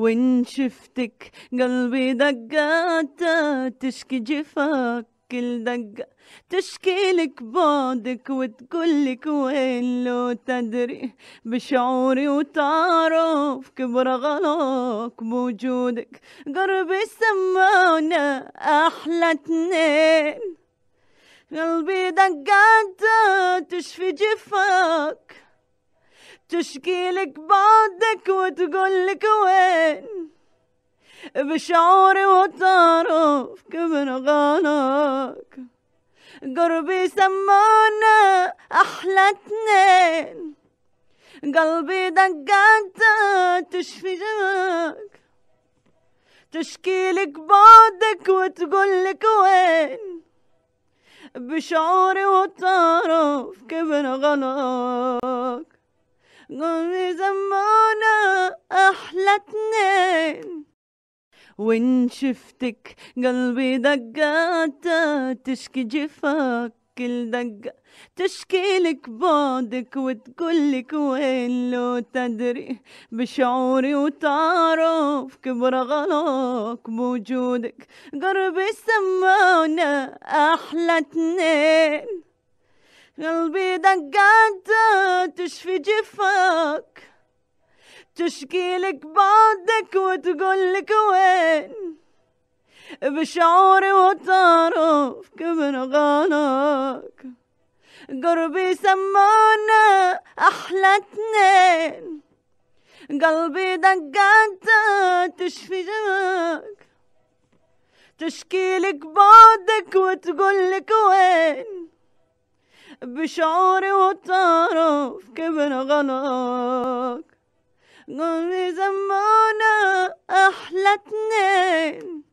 وإن شفتك قلبي دقاته تشكي جفاك كل دقة تشكي لك بعدك وتقول لك وين لو تدري بشعوري وتعرف كبر غلاك بوجودك قربي سمونا أحلى اتنين قلبي دقات تشفي جفاك تشكي لك بعدك وتقول لك وين بشعوري وتعرف كبر غلاك قربي سمونا أحلى اتنين قلبي دقات تشفي جمالك تشكي لك بعدك وتقول لك وين بشعوري وتعرف كبر غلاك قومي زمانة أحلى اتنين وإن شفتك قلبي دقاتا تشكي جفاك كل دقة تشكي لك بعدك وتقول لك وين لو تدري بشعوري وتعرف كبر غلاك بوجودك قربي سمونا أحلى اتنين قلبي دقاته تشفي جفاك تشكي لك بعدك وتقول لك وين بشعوري وتعرفك من غلاك قربي سمعنا أحلى اتنين قلبي دقاتها تشفي جفاك تشكي لك بعدك وتقول لك وين بشعوري وتعرف كيف انا غلط قولي زمانة احلى اتنين